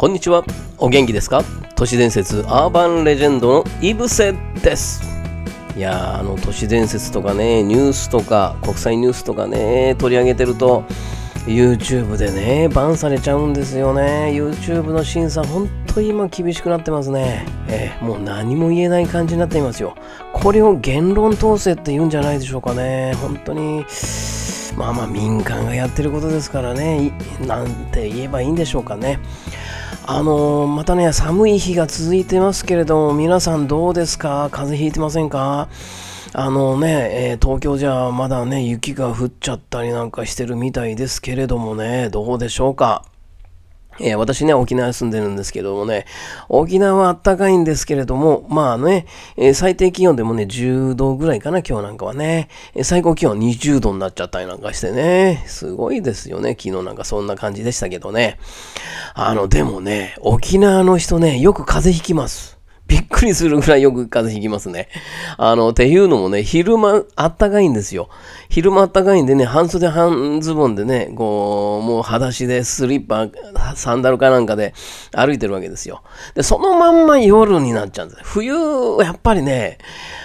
こんにちは。お元気ですか都市伝説アーバンレジェンドのイブセです。いやあの都市伝説とかね、ニュースとか、国際ニュースとかね、取り上げてると、YouTube でね、バンされちゃうんですよね。YouTube の審査、ほんと今厳しくなってますね。えー、もう何も言えない感じになっていますよ。これを言論統制って言うんじゃないでしょうかね。本当に。まあまあ民間がやってることですからね、なんて言えばいいんでしょうかね。あのー、またね、寒い日が続いてますけれども、皆さんどうですか風邪ひいてませんかあのね、えー、東京じゃまだね、雪が降っちゃったりなんかしてるみたいですけれどもね、どうでしょうかえー、私ね、沖縄住んでるんですけどもね、沖縄は暖かいんですけれども、まあね、えー、最低気温でもね、10度ぐらいかな、今日なんかはね、えー、最高気温20度になっちゃったりなんかしてね、すごいですよね、昨日なんかそんな感じでしたけどね。あの、でもね、沖縄の人ね、よく風邪ひきます。びっくりするぐらいよく風邪ひきますね。あの、っていうのもね、昼間あったかいんですよ。昼間あったかいんでね、半袖半ズボンでね、こう、もう裸足でスリッパ、サンダルかなんかで歩いてるわけですよ。で、そのまんま夜になっちゃうんです。冬、やっぱりね、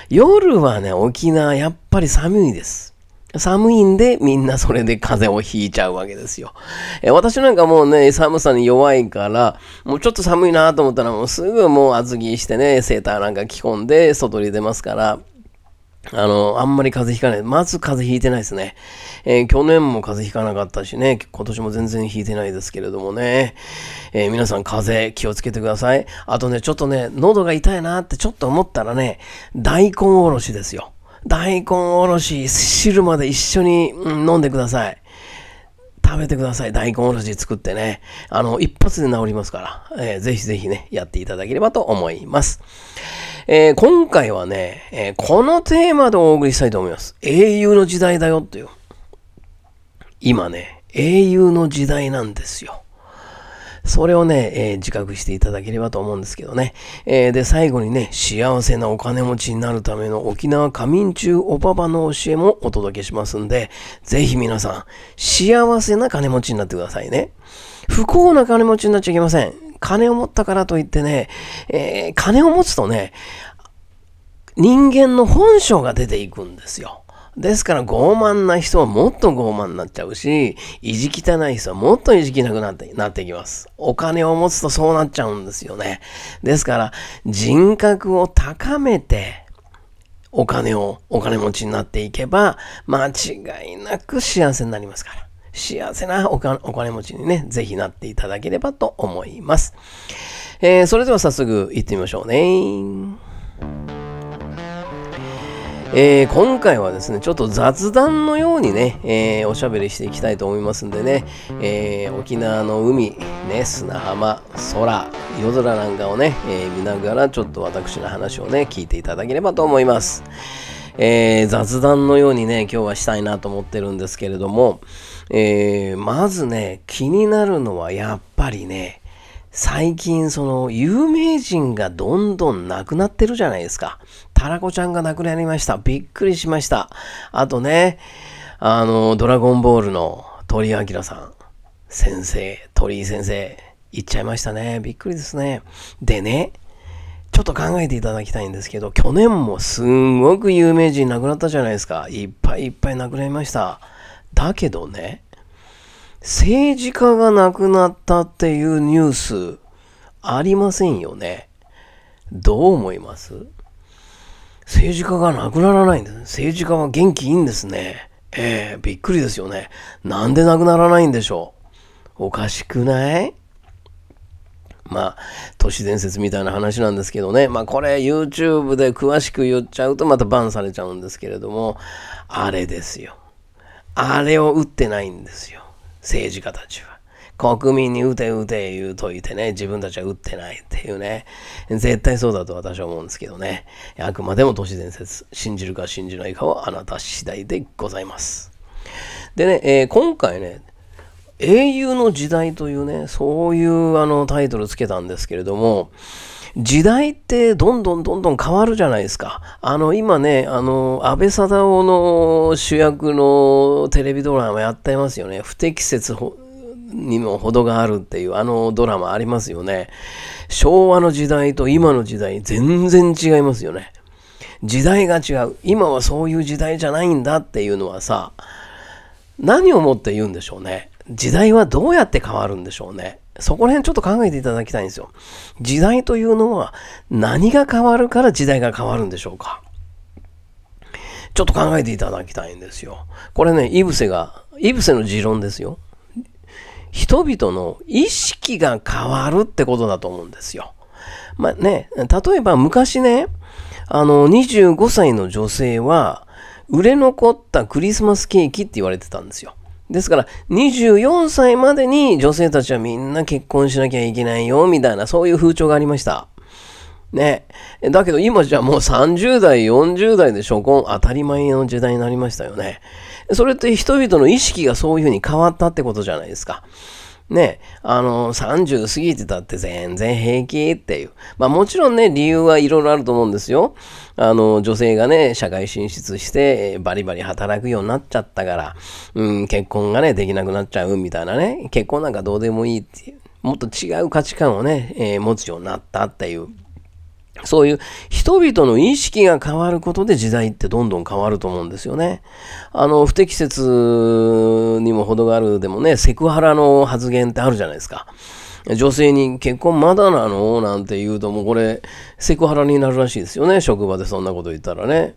夜はね、沖縄、やっぱり寒いです。寒いんで、みんなそれで風邪をひいちゃうわけですよ。え私なんかもうね、寒さに弱いから、もうちょっと寒いなと思ったら、もうすぐもう厚着してね、セーターなんか着込んで、外に出ますから、あの、あんまり風邪ひかない。まず風邪ひいてないですね。えー、去年も風邪ひかなかったしね、今年も全然ひいてないですけれどもね。えー、皆さん風邪気をつけてください。あとね、ちょっとね、喉が痛いなってちょっと思ったらね、大根おろしですよ。大根おろし、汁まで一緒に、飲んでください。食べてください。大根おろし作ってね。あの、一発で治りますから、えー、ぜひぜひね、やっていただければと思います。えー、今回はね、えー、このテーマでお送りしたいと思います。英雄の時代だよっていう。今ね、英雄の時代なんですよ。それをね、えー、自覚していただければと思うんですけどね。えー、で、最後にね、幸せなお金持ちになるための沖縄仮眠中おばばの教えもお届けしますんで、ぜひ皆さん、幸せな金持ちになってくださいね。不幸な金持ちになっちゃいけません。金を持ったからといってね、えー、金を持つとね、人間の本性が出ていくんですよ。ですから傲慢な人はもっと傲慢になっちゃうし、意地汚い人はもっと意地汚くなってなってきます。お金を持つとそうなっちゃうんですよね。ですから人格を高めて、お金を、お金持ちになっていけば、間違いなく幸せになりますから。幸せなお金持ちにね、ぜひなっていただければと思います。えー、それでは早速行ってみましょうね。えー、今回はですね、ちょっと雑談のようにね、えー、おしゃべりしていきたいと思いますんでね、えー、沖縄の海、ね、砂浜、空、夜空なんかをね、え見ながらちょっと私の話をね、聞いていただければと思います。え雑談のようにね、今日はしたいなと思ってるんですけれども、えまずね、気になるのはやっぱりね、最近その有名人がどんどん亡くなってるじゃないですか。タラコちゃんが亡くなりました。びっくりしました。あとね、あの、ドラゴンボールの鳥居明さん。先生、鳥居先生、行っちゃいましたね。びっくりですね。でね、ちょっと考えていただきたいんですけど、去年もすんごく有名人亡くなったじゃないですか。いっぱいいっぱい亡くなりました。だけどね、政治家が亡くなったっていうニュースありませんよね。どう思います政治家が亡くならないんです。政治家は元気いいんですね。ええー、びっくりですよね。なんで亡くならないんでしょう。おかしくないまあ、都市伝説みたいな話なんですけどね。まあ、これ YouTube で詳しく言っちゃうとまたバンされちゃうんですけれども、あれですよ。あれを打ってないんですよ。政治家たちは。国民に打て打て言うといてね、自分たちは打ってないっていうね、絶対そうだと私は思うんですけどね、あくまでも都市伝説、信じるか信じないかはあなた次第でございます。でね、えー、今回ね、英雄の時代というね、そういうあのタイトルつけたんですけれども、時代ってどんどんどんどん変わるじゃないですか。あの、今ね、あの、安倍貞夫の主役のテレビドラマやってますよね。不適切にも程があるっていうあのドラマありますよね。昭和の時代と今の時代全然違いますよね。時代が違う。今はそういう時代じゃないんだっていうのはさ、何をもって言うんでしょうね。時代はどうやって変わるんでしょうね。そこら辺ちょっと考えていただきたいんですよ。時代というのは何が変わるから時代が変わるんでしょうかちょっと考えていただきたいんですよ。これね、イブセが、イブセの持論ですよ。人々の意識が変わるってことだと思うんですよ。まあね、例えば昔ね、あの、25歳の女性は、売れ残ったクリスマスケーキって言われてたんですよ。ですから、24歳までに女性たちはみんな結婚しなきゃいけないよ、みたいな、そういう風潮がありました。ね。だけど今じゃもう30代、40代で初婚当たり前の時代になりましたよね。それって人々の意識がそういうふうに変わったってことじゃないですか。ね、あの、30過ぎてたって全然平気っていう。まあもちろんね、理由はいろいろあると思うんですよ。あの、女性がね、社会進出して、バリバリ働くようになっちゃったから、うん、結婚がね、できなくなっちゃうみたいなね、結婚なんかどうでもいいっていう。もっと違う価値観をね、えー、持つようになったっていう。そういう人々の意識が変わることで時代ってどんどん変わると思うんですよね。あの、不適切にも程があるでもね、セクハラの発言ってあるじゃないですか。女性に結婚まだなのなんて言うともうこれセクハラになるらしいですよね。職場でそんなこと言ったらね。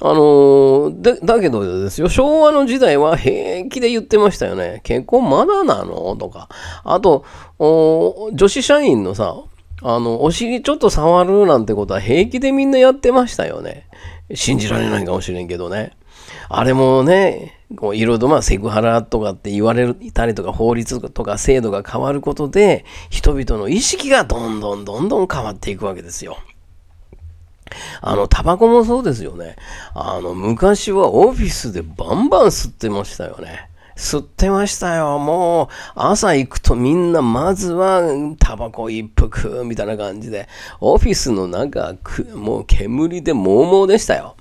あの、だけどですよ、昭和の時代は平気で言ってましたよね。結婚まだなのとか。あと、女子社員のさ、あの、お尻ちょっと触るなんてことは平気でみんなやってましたよね。信じられないかもしれんけどね。あれもね、こういろいろまあセクハラとかって言われたりとか法律とか制度が変わることで人々の意識がどんどんどんどん変わっていくわけですよ。あの、タバコもそうですよね。あの、昔はオフィスでバンバン吸ってましたよね。吸ってましたよ。もう、朝行くとみんな、まずは、タバコ一服、みたいな感じで、オフィスの中、もう煙でもうもうでしたよ。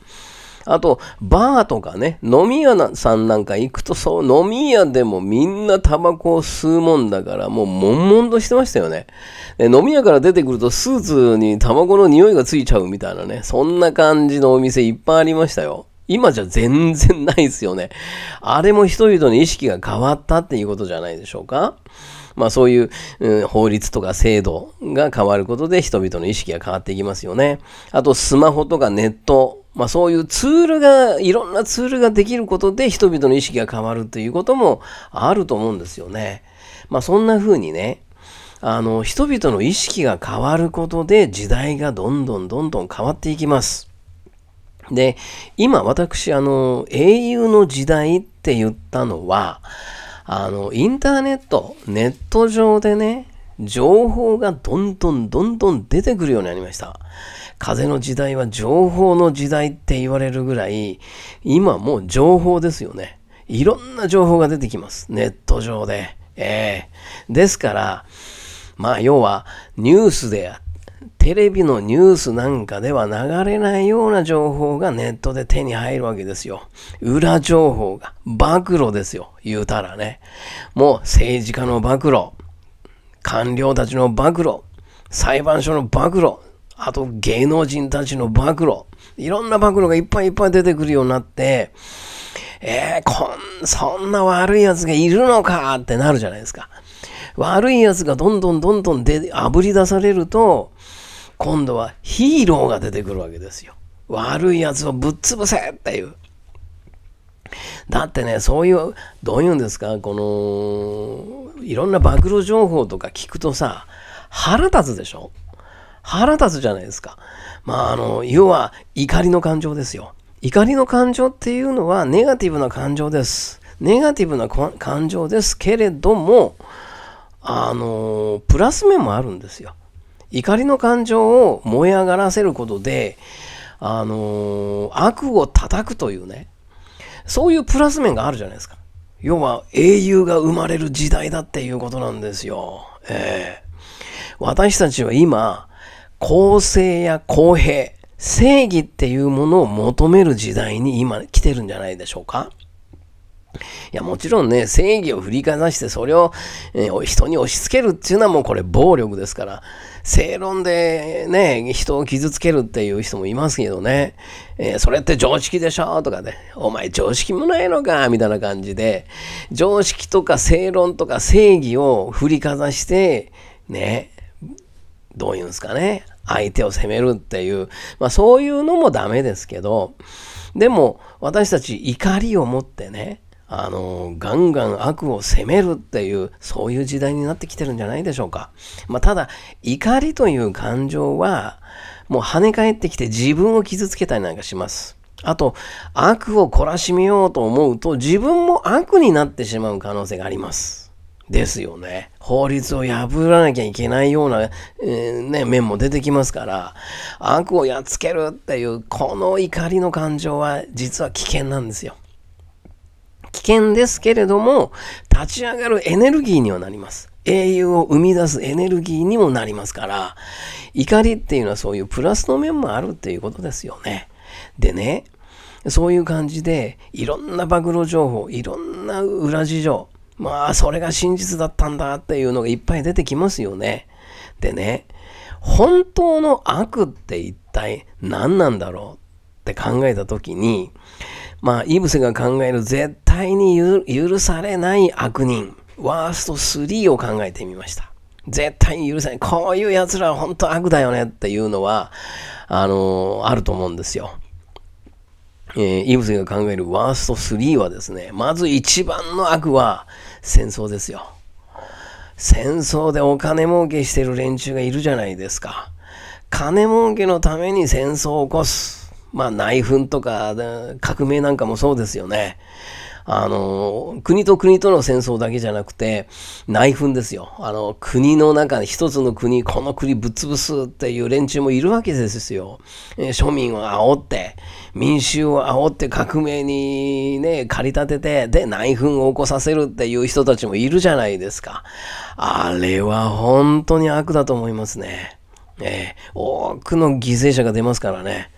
あと、バーとかね、飲み屋さんなんか行くと、そう、飲み屋でもみんなタバコを吸うもんだから、もう、悶々としてましたよね。で、飲み屋から出てくると、スーツにタバコの匂いがついちゃうみたいなね、そんな感じのお店いっぱいありましたよ。今じゃ全然ないですよね。あれも人々の意識が変わったっていうことじゃないでしょうか。まあそういう、うん、法律とか制度が変わることで人々の意識が変わっていきますよね。あとスマホとかネット、まあそういうツールが、いろんなツールができることで人々の意識が変わるということもあると思うんですよね。まあそんな風にね、あの人々の意識が変わることで時代がどんどんどんどん変わっていきます。で、今私、あの、英雄の時代って言ったのは、あの、インターネット、ネット上でね、情報がどんどんどんどん出てくるようになりました。風の時代は情報の時代って言われるぐらい、今もう情報ですよね。いろんな情報が出てきます。ネット上で。ええー、ですから、まあ要はニュースであっテレビのニュースなんかでは流れないような情報がネットで手に入るわけですよ。裏情報が、暴露ですよ。言うたらね。もう政治家の暴露、官僚たちの暴露、裁判所の暴露、あと芸能人たちの暴露、いろんな暴露がいっぱいいっぱい出てくるようになって、えー、こん、そんな悪い奴がいるのかってなるじゃないですか。悪い奴がどんどんどんどんで、炙り出されると、今度はヒーローが出てくるわけですよ。悪いやつをぶっ潰せっていう。だってね、そういう、どういうんですか、この、いろんな暴露情報とか聞くとさ、腹立つでしょ腹立つじゃないですか。まあ、あの、要は怒りの感情ですよ。怒りの感情っていうのはネガティブな感情です。ネガティブな感情ですけれども、あの、プラス面もあるんですよ。怒りの感情を燃え上がらせることで、あのー、悪を叩くというね、そういうプラス面があるじゃないですか。要は英雄が生まれる時代だっていうことなんですよ。えー、私たちは今、公正や公平、正義っていうものを求める時代に今来てるんじゃないでしょうかいや、もちろんね、正義を振りかざして、それを、えー、人に押し付けるっていうのはもうこれ暴力ですから、正論でね、人を傷つけるっていう人もいますけどね、えー、それって常識でしょとかね、お前常識もないのかみたいな感じで、常識とか正論とか正義を振りかざして、ね、どういうんですかね、相手を責めるっていう、まあそういうのもダメですけど、でも私たち怒りを持ってね、あの、ガンガン悪を責めるっていう、そういう時代になってきてるんじゃないでしょうか。まあ、ただ、怒りという感情は、もう跳ね返ってきて自分を傷つけたりなんかします。あと、悪を懲らしめようと思うと、自分も悪になってしまう可能性があります。ですよね。法律を破らなきゃいけないような、えー、ね、面も出てきますから、悪をやっつけるっていう、この怒りの感情は、実は危険なんですよ。危険ですけれども、立ち上がるエネルギーにはなります。英雄を生み出すエネルギーにもなりますから、怒りっていうのはそういうプラスの面もあるっていうことですよね。でね、そういう感じで、いろんな暴露情報、いろんな裏事情、まあ、それが真実だったんだっていうのがいっぱい出てきますよね。でね、本当の悪って一体何なんだろうって考えた時に、まあ、イブセが考える絶対に許されない悪人、ワースト3を考えてみました。絶対に許せない。こういう奴らは本当悪だよねっていうのは、あのー、あると思うんですよ。えー、イブスが考えるワースト3はですね、まず一番の悪は戦争ですよ。戦争でお金儲けしてる連中がいるじゃないですか。金儲けのために戦争を起こす。まあ内紛とか革命なんかもそうですよね。あの、国と国との戦争だけじゃなくて、内紛ですよ。あの、国の中で一つの国、この国ぶっ潰すっていう連中もいるわけですよ。え庶民を煽って、民衆を煽って革命にね、駆り立てて、で、内紛を起こさせるっていう人たちもいるじゃないですか。あれは本当に悪だと思いますね。えー、多くの犠牲者が出ますからね。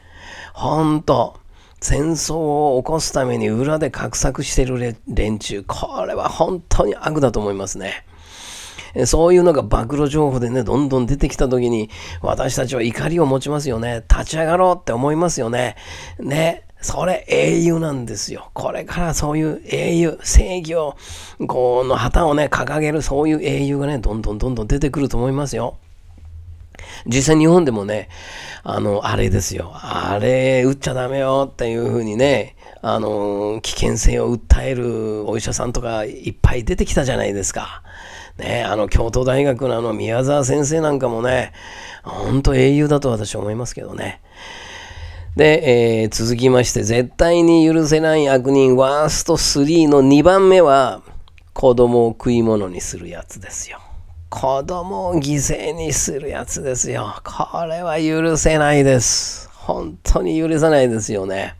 ほんと、戦争を起こすために裏で画策してる連中、これは本当に悪だと思いますね。そういうのが暴露情報でね、どんどん出てきた時に、私たちは怒りを持ちますよね。立ち上がろうって思いますよね。ね。それ英雄なんですよ。これからそういう英雄、正義を、この旗をね、掲げるそういう英雄がね、どんどんどんどん出てくると思いますよ。実際日本でもね、あの、あれですよ。あれ、打っちゃダメよっていうふうにね、あの、危険性を訴えるお医者さんとかいっぱい出てきたじゃないですか。ね、あの、京都大学のあの、宮沢先生なんかもね、ほんと英雄だと私は思いますけどね。で、えー、続きまして、絶対に許せない悪人、ワースト3の2番目は、子供を食い物にするやつですよ。子供を犠牲にするやつですよ。これは許せないです。本当に許さないですよね。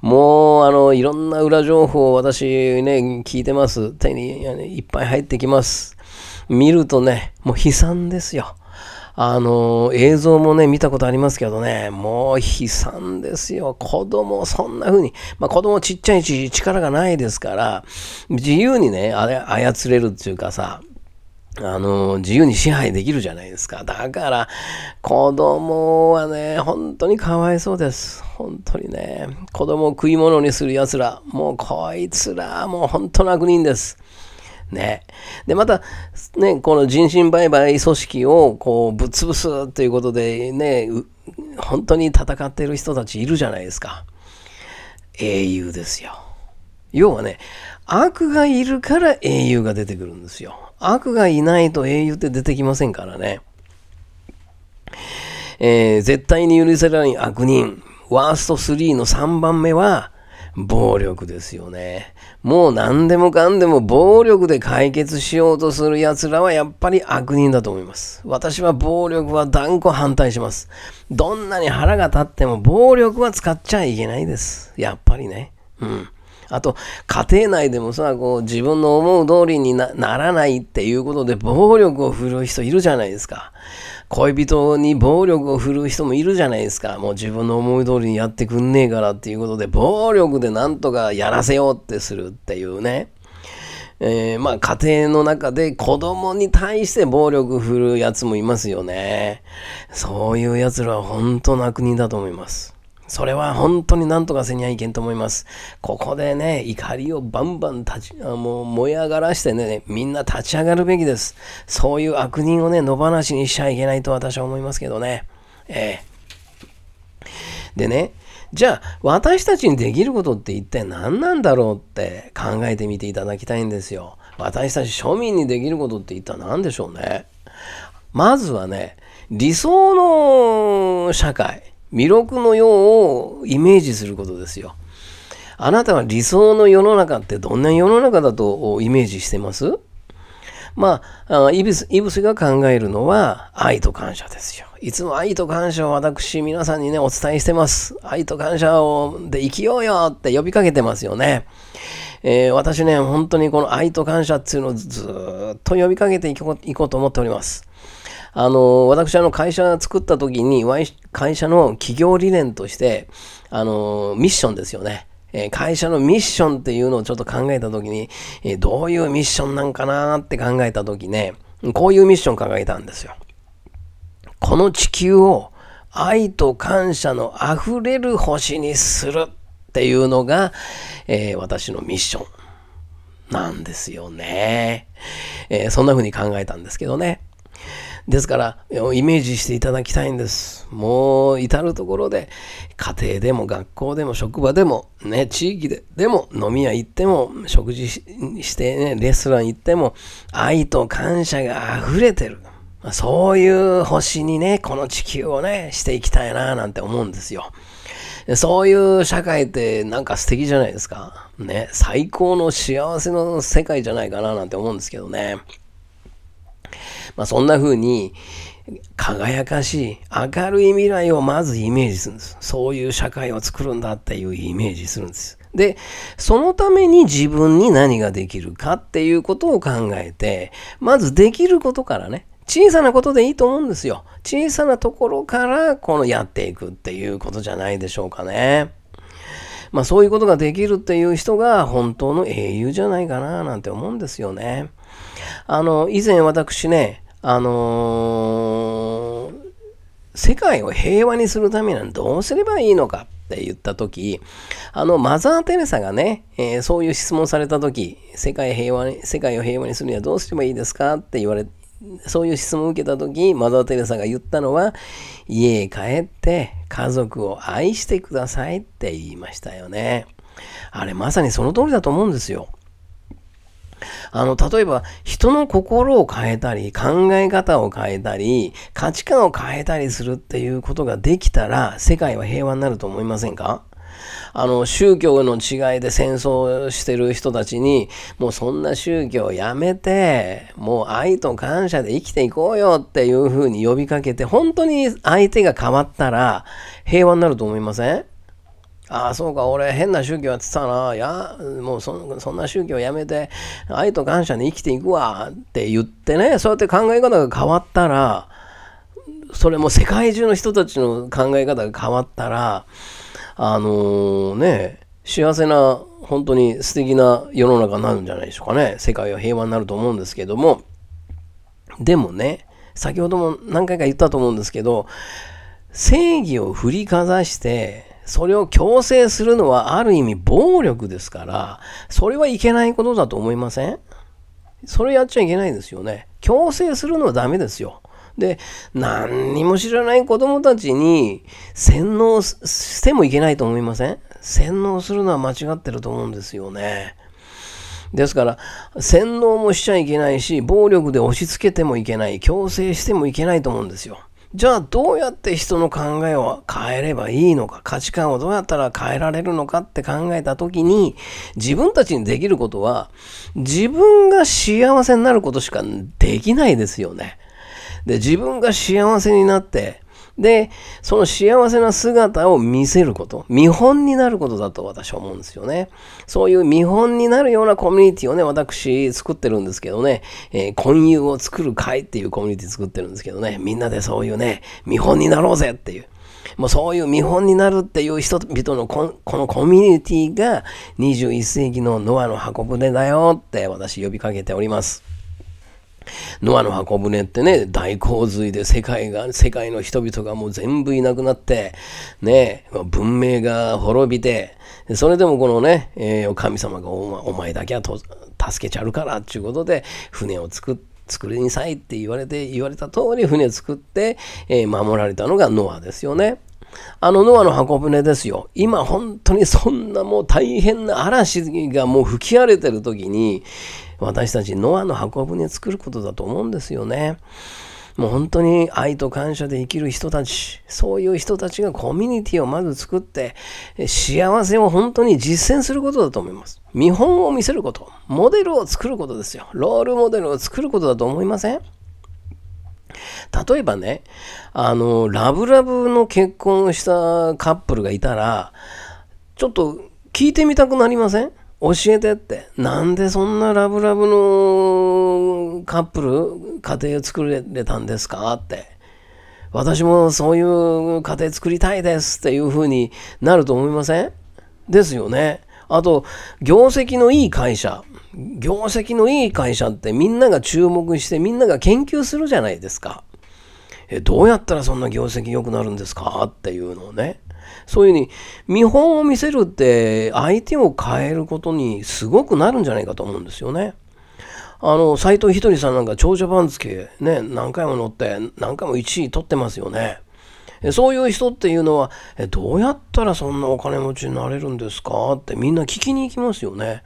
もう、あの、いろんな裏情報を私ね、聞いてます。手にいっぱい入ってきます。見るとね、もう悲惨ですよ。あの、映像もね、見たことありますけどね、もう悲惨ですよ。子供、そんな風に、まあ子供ちっちゃいし力がないですから、自由にね、あれ操れるっていうかさ、あの、自由に支配できるじゃないですか。だから、子供はね、本当にかわいそうです。本当にね、子供を食い物にする奴ら、もうこいつら、もう本当の悪人です。ね。で、また、ね、この人身売買組織をこうぶっ潰すっていうことで、ね、本当に戦ってる人たちいるじゃないですか。英雄ですよ。要はね、悪がいるから英雄が出てくるんですよ。悪がいないと英雄って出てきませんからね。えー、絶対に許せない悪人、ワースト3の3番目は、暴力ですよね。もう何でもかんでも暴力で解決しようとする奴らはやっぱり悪人だと思います。私は暴力は断固反対します。どんなに腹が立っても暴力は使っちゃいけないです。やっぱりね。うん。あと、家庭内でもさ、こう、自分の思う通りにならないっていうことで暴力を振るう人いるじゃないですか。恋人に暴力を振るう人もいるじゃないですか。もう自分の思い通りにやってくんねえからっていうことで、暴力でなんとかやらせようってするっていうね。えー、まあ家庭の中で子供に対して暴力振るうやつもいますよね。そういうやつらは本当な国だと思います。それは本当になんとかせにゃいけんと思います。ここでね、怒りをバンバン立ち、あもう燃え上がらしてね、みんな立ち上がるべきです。そういう悪人をね、野放しにしちゃいけないと私は思いますけどね。ええ。でね、じゃあ私たちにできることって一体何なんだろうって考えてみていただきたいんですよ。私たち庶民にできることって一体何でしょうね。まずはね、理想の社会、弥勒の世をイメージすることですよ。あなたは理想の世の中ってどんな世の中だとイメージしてますまあ、イブス、イブスが考えるのは愛と感謝ですよ。いつも愛と感謝を私、皆さんにね、お伝えしてます。愛と感謝を、で生きようよって呼びかけてますよね。えー、私ね、本当にこの愛と感謝っていうのをずっと呼びかけていこうと思っております。あの、私、あの、会社作った時に、会社の企業理念として、あの、ミッションですよね。え会社のミッションっていうのをちょっと考えた時に、えどういうミッションなんかなって考えた時ね、こういうミッション考えたんですよ。この地球を愛と感謝の溢れる星にするっていうのが、えー、私のミッションなんですよね。えー、そんな風に考えたんですけどね。ですから、イメージしていただきたいんです。もう、至るところで、家庭でも学校でも職場でも、ね、地域で、でも、飲み屋行っても、食事してね、レストラン行っても、愛と感謝が溢れてる。そういう星にね、この地球をね、していきたいななんて思うんですよ。そういう社会ってなんか素敵じゃないですか。ね、最高の幸せの世界じゃないかななんて思うんですけどね。まあ、そんな風に、輝かしい、明るい未来をまずイメージするんです。そういう社会を作るんだっていうイメージするんです。で、そのために自分に何ができるかっていうことを考えて、まずできることからね、小さなことでいいと思うんですよ。小さなところから、このやっていくっていうことじゃないでしょうかね。まあそういうことができるっていう人が本当の英雄じゃないかななんて思うんですよね。あの、以前私ね、あのー、世界を平和にするためにはどうすればいいのかって言った時あのマザー・テレサがね、えー、そういう質問された時世界平和に世界を平和にするにはどうすればいいですかって言われそういう質問を受けた時マザー・テレサが言ったのは家へ帰って家族を愛してくださいって言いましたよねあれまさにその通りだと思うんですよあの、例えば、人の心を変えたり、考え方を変えたり、価値観を変えたりするっていうことができたら、世界は平和になると思いませんかあの、宗教の違いで戦争してる人たちに、もうそんな宗教やめて、もう愛と感謝で生きていこうよっていうふうに呼びかけて、本当に相手が変わったら、平和になると思いませんああ、そうか、俺変な宗教やってたな。いや、もうそそんな宗教やめて、愛と感謝に生きていくわって言ってね、そうやって考え方が変わったら、それも世界中の人たちの考え方が変わったら、あのー、ね、幸せな、本当に素敵な世の中になるんじゃないでしょうかね。世界は平和になると思うんですけども、でもね、先ほども何回か言ったと思うんですけど、正義を振りかざして、それを強制するのはある意味暴力ですから、それはいけないことだと思いませんそれやっちゃいけないですよね。強制するのはダメですよ。で、何にも知らない子供たちに洗脳してもいけないと思いません洗脳するのは間違ってると思うんですよね。ですから、洗脳もしちゃいけないし、暴力で押し付けてもいけない、強制してもいけないと思うんですよ。じゃあどうやって人の考えを変えればいいのか、価値観をどうやったら変えられるのかって考えた時に、自分たちにできることは、自分が幸せになることしかできないですよね。で、自分が幸せになって、で、その幸せな姿を見せること、見本になることだと私は思うんですよね。そういう見本になるようなコミュニティをね、私作ってるんですけどね、えー、婚友を作る会っていうコミュニティ作ってるんですけどね、みんなでそういうね、見本になろうぜっていう。もうそういう見本になるっていう人々のこのコミュニティが21世紀のノアの箱舟だよって私呼びかけております。ノアの箱舟ってね、大洪水で世界が、世界の人々がもう全部いなくなって、ね、文明が滅びて、それでもこのね、えー、神様がお前だけはと助けちゃうからっていうことで、船を作って、作りにさいって言われて、言われた通り船作って、えー、守られたのがノアですよね。あのノアの箱舟ですよ。今本当にそんなもう大変な嵐がもう吹き荒れてる時に、私たちノアの箱舟作ることだと思うんですよね。もう本当に愛と感謝で生きる人たち、そういう人たちがコミュニティをまず作って、幸せを本当に実践することだと思います。見本を見せること、モデルを作ることですよ。ロールモデルを作ることだと思いません例えばね、あの、ラブラブの結婚したカップルがいたら、ちょっと聞いてみたくなりません教えてって。なんでそんなラブラブのカップル、家庭を作れたんですかって。私もそういう家庭作りたいですっていうふうになると思いませんですよね。あと、業績のいい会社。業績のいい会社ってみんなが注目してみんなが研究するじゃないですか。え、どうやったらそんな業績良くなるんですかっていうのをね。そういうふうに見本を見せるって相手を変えることにすごくなるんじゃないかと思うんですよね。あの斎藤ひとりさんなんか長者番付ね何回も乗って何回も1位取ってますよね。そういう人っていうのはどうやったらそんなお金持ちになれるんですかってみんな聞きに行きますよね。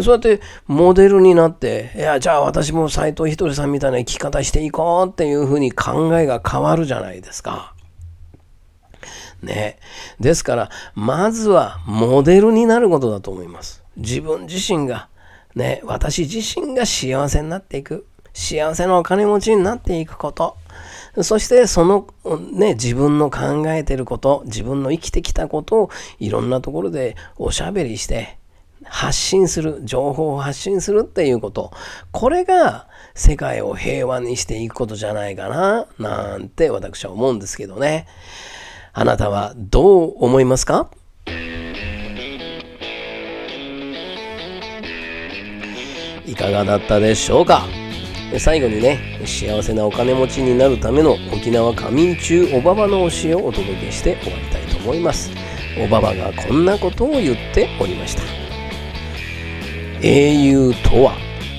そうやってモデルになって、いや、じゃあ私も斎藤ひとりさんみたいな生き方していこうっていうふうに考えが変わるじゃないですか。ね。ですから、まずはモデルになることだと思います。自分自身が、ね、私自身が幸せになっていく。幸せなお金持ちになっていくこと。そしてその、ね、自分の考えてること、自分の生きてきたことをいろんなところでおしゃべりして、発信する、情報を発信するっていうこと。これが世界を平和にしていくことじゃないかな、なんて私は思うんですけどね。あなたはどう思いますかいかがだったでしょうか最後にね幸せなお金持ちになるための沖縄仮眠中おばばの教えをお届けして終わりたいと思いますおばばがこんなことを言っておりました英雄とは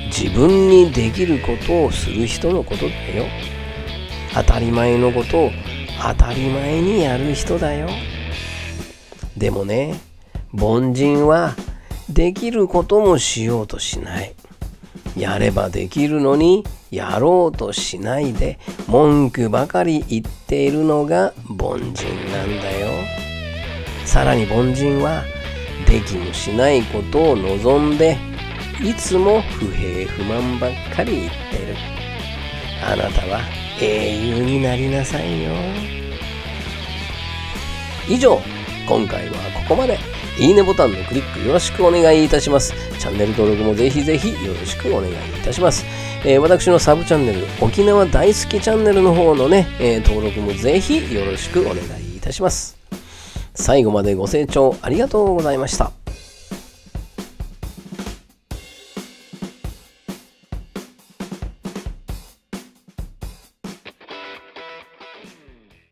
自分にできることをする人のことだよ当たり前のことを当たり前にやる人だよでもね凡人はできることもしようとしないやればできるのにやろうとしないで文句ばかり言っているのが凡人なんだよさらに凡人はできもしないことを望んでいつも不平不満ばっかり言ってるあなたは英雄になりなさいよ。以上、今回はここまで。いいねボタンのクリックよろしくお願いいたします。チャンネル登録もぜひぜひよろしくお願いいたします。えー、私のサブチャンネル、沖縄大好きチャンネルの方のね、えー、登録もぜひよろしくお願いいたします。最後までご清聴ありがとうございました。